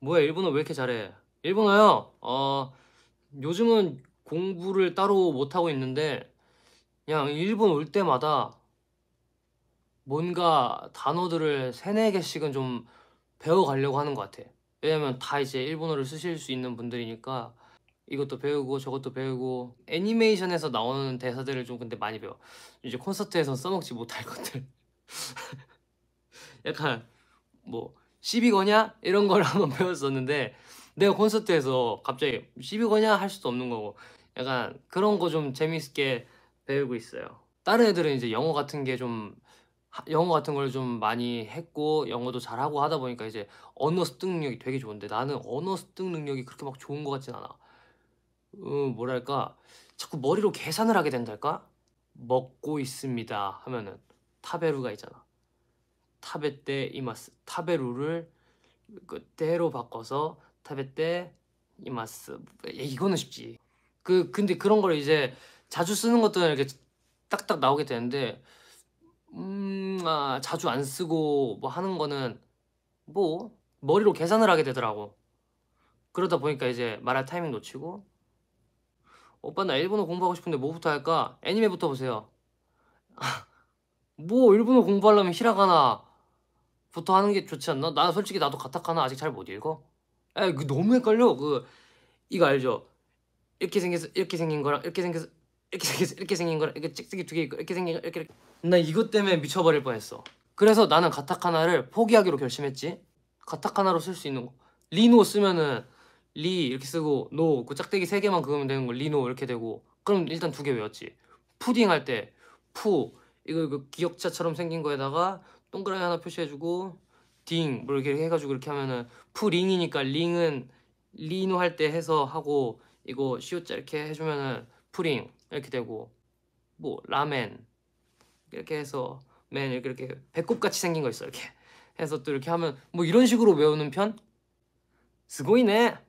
뭐야 일본어 왜 이렇게 잘해? 일본어요? 어 요즘은 공부를 따로 못하고 있는데 그냥 일본 올 때마다 뭔가 단어들을 세네 개씩은 좀 배워가려고 하는 것 같아. 왜냐면 다 이제 일본어를 쓰실 수 있는 분들이니까 이것도 배우고 저것도 배우고 애니메이션에서 나오는 대사들을 좀 근데 많이 배워. 이제 콘서트에서 써먹지 못할 것들. 약간 뭐 시비 거냐 이런 걸 한번 배웠었는데 내가 콘서트에서 갑자기 시비 거냐 할 수도 없는 거고 약간 그런 거 좀 재밌게 배우고 있어요. 다른 애들은 이제 영어 같은 게 좀 영어 같은 걸 좀 많이 했고 영어도 잘하고 하다 보니까 이제 언어 습득 능력이 되게 좋은데 나는 언어 습득 능력이 그렇게 막 좋은 것 같진 않아. 음, 뭐랄까 자꾸 머리로 계산을 하게 된달까? 먹고 있습니다 하면은 타베루가 있잖아. 食べています食べる그 대로 바꿔서 타베 때 이마스 이거는 쉽지 그 근데 그런 걸 이제 자주 쓰는 것들은 이렇게 딱딱 나오게 되는데 음 아, 자주 안 쓰고 뭐 하는 거는 뭐 머리로 계산을 하게 되더라고 그러다 보니까 이제 말할 타이밍 놓치고 오빠 나 일본어 공부하고 싶은데 뭐부터 할까 애니메부터 보세요 뭐 일본어 공부하려면 히라가나 부터 하는 게 좋지 않나? 나 솔직히 나도 가타카나 아직 잘 못 읽어. 에, 그 너무 헷갈려. 그 이거 알죠? 이렇게 생겨서 이렇게 생긴 거랑 이렇게 생겨서 이렇게 생겨서 이렇게 생긴 거랑 이렇게 찍찍이 두 개 있고 이렇게 생긴 거 이렇게 이렇게. 나 이것 때문에 미쳐버릴 뻔했어. 그래서 나는 가타카나를 포기하기로 결심했지. 가타카나로 쓸 수 있는 거. 리노 쓰면은 리 이렇게 쓰고 노 그 짝대기 세 개만 그으면 되는 거 리노 이렇게 되고 그럼 일단 두 개 외웠지. 푸딩 할 때 푸 이거 이거 기억자처럼 생긴 거에다가 동그라미 하나 표시해주고 딩뭐 이렇게 해가지고 이렇게 하면은 푸링이니까 링은 리노 할 때 해서 하고 이거 시옷자 이렇게 해주면은 푸링 이렇게 되고 뭐 라멘 이렇게 해서 맨 이렇게 이렇게 배꼽 같이 생긴 거 있어 이렇게 해서 또 이렇게 하면 뭐 이런 식으로 외우는 편? 쓰고있네